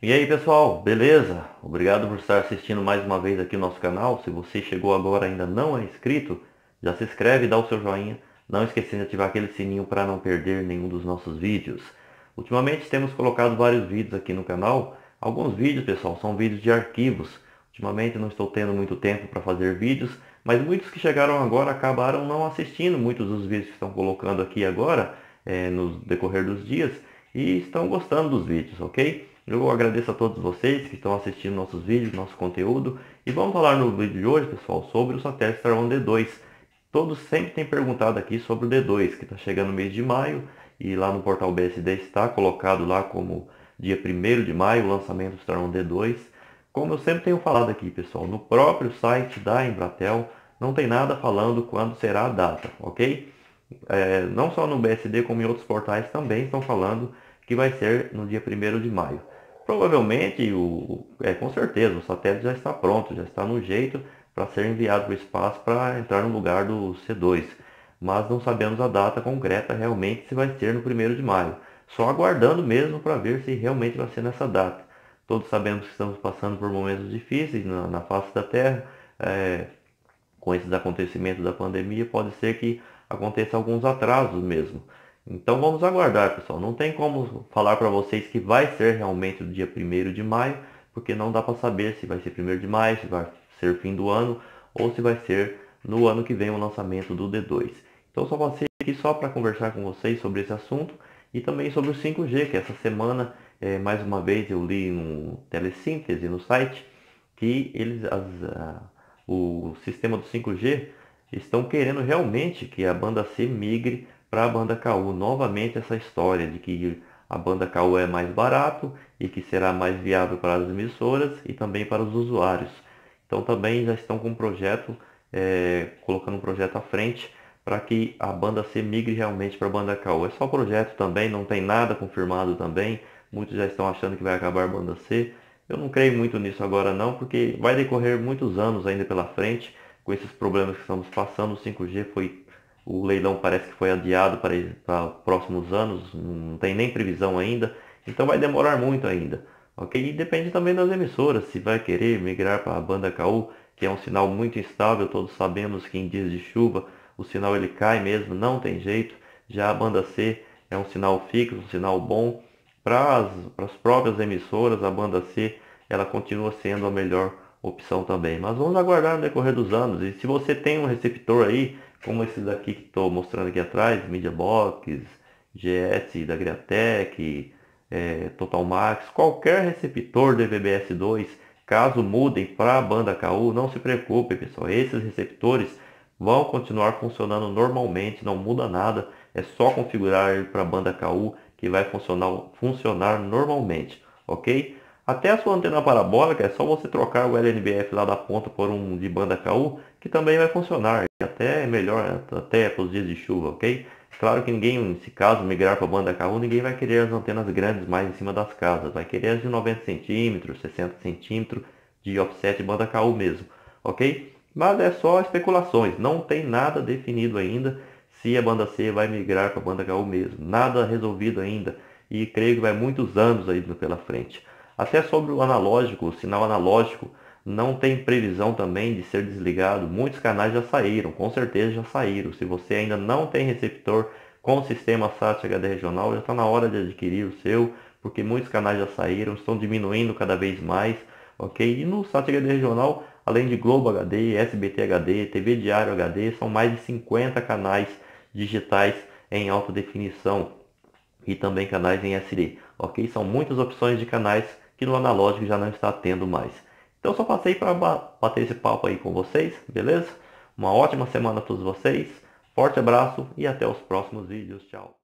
E aí pessoal, beleza? Obrigado por estar assistindo mais uma vez aqui o nosso canal. Se você chegou agora e ainda não é inscrito, já se inscreve e dá o seu joinha, não esquecendo de ativar aquele sininho para não perder nenhum dos nossos vídeos. Ultimamente temos colocado vários vídeos aqui no canal. Alguns vídeos, pessoal, são vídeos de arquivos. Ultimamente não estou tendo muito tempo para fazer vídeos, mas muitos que chegaram agora acabaram não assistindo muitos dos vídeos que estão colocando aqui agora, é, no decorrer dos dias, e estão gostando dos vídeos, ok? Eu agradeço a todos vocês que estão assistindo nossos vídeos, nosso conteúdo. E vamos falar no vídeo de hoje, pessoal, sobre o satélite Star One D2. Todos sempre têm perguntado aqui sobre o D2, que está chegando no mês de maio. E lá no portal BSD está colocado lá como dia 1 de maio o lançamento do Star One D2. Como eu sempre tenho falado aqui, pessoal, no próprio site da Embratel não tem nada falando quando será a data, ok? É, não só no BSD, como em outros portais também estão falando que vai ser no dia 1 de maio. Provavelmente, o, é, com certeza, o satélite já está pronto, já está no jeito para ser enviado para o espaço para entrar no lugar do C2. Mas não sabemos a data concreta realmente se vai ser no 1 de maio. Só aguardando mesmo para ver se realmente vai ser nessa data. Todos sabemos que estamos passando por momentos difíceis na, na face da Terra. É, com esses acontecimentos da pandemia, pode ser que aconteça alguns atrasos mesmo. Então vamos aguardar, pessoal. Não tem como falar para vocês que vai ser realmente o dia 1 de maio, porque não dá para saber se vai ser 1 de maio, se vai ser fim do ano ou se vai ser no ano que vem o lançamento do D2. Então só passei aqui só para conversar com vocês sobre esse assunto e também sobre o 5G, que essa semana, é, mais uma vez, eu li no Telesíntese, no site, que eles, as, a, o sistema do 5G estão querendo realmente que a banda C migre para a banda KU. Novamente essa história de que a banda KU é mais barato e que será mais viável para as emissoras e também para os usuários. Então também já estão com um projeto, é, colocando um projeto à frente para que a banda C migre realmente para a banda KU. É só projeto também, não tem nada confirmado também. Muitos já estão achando que vai acabar a banda C. Eu não creio muito nisso agora não, porque vai decorrer muitos anos ainda pela frente com esses problemas que estamos passando. O 5G foi o leilão parece que foi adiado para, para próximos anos, não tem nem previsão ainda, então vai demorar muito ainda. Ok? E depende também das emissoras, se vai querer migrar para a banda KU, que é um sinal muito instável, todos sabemos que em dias de chuva o sinal ele cai mesmo, não tem jeito. Já a banda C é um sinal fixo, um sinal bom. Para as, para as próprias emissoras, a banda C ela continua sendo a melhor opção também. Mas vamos aguardar no decorrer dos anos. E se você tem um receptor aí, como esse daqui que estou mostrando aqui atrás, Media Box, GS da Griatec, é, Total Max, qualquer receptor dvb s 2 caso mudem para a banda KU, não se preocupe pessoal, esses receptores vão continuar funcionando normalmente, não muda nada, é só configurar ele para a banda KU que vai funcionar, funcionar normalmente, ok? Até a sua antena parabólica é só você trocar o LNBF lá da ponta por um de banda KU, que também vai funcionar, e até é melhor, até é para os dias de chuva, ok? Claro que ninguém, se caso migrar para a banda KU, ninguém vai querer as antenas grandes mais em cima das casas, vai querer as de 90 centímetros, 60 centímetros de offset banda KU mesmo, ok? Mas é só especulações, não tem nada definido ainda se a banda C vai migrar para a banda KU mesmo, nada resolvido ainda, e creio que vai muitos anos aí pela frente. Até sobre o analógico, o sinal analógico não tem previsão também de ser desligado. Muitos canais já saíram, com certeza já saíram. Se você ainda não tem receptor com o sistema SAT HD regional, já está na hora de adquirir o seu, porque muitos canais já saíram, estão diminuindo cada vez mais, ok? E no SAT HD regional, além de Globo HD, SBT HD, TV Diário HD, são mais de 50 canais digitais em alta definição e também canais em SD, ok? São muitas opções de canais que no analógico já não está tendo mais. Então só passei para bater esse papo aí com vocês, beleza? Uma ótima semana a todos vocês, forte abraço e até os próximos vídeos. Tchau!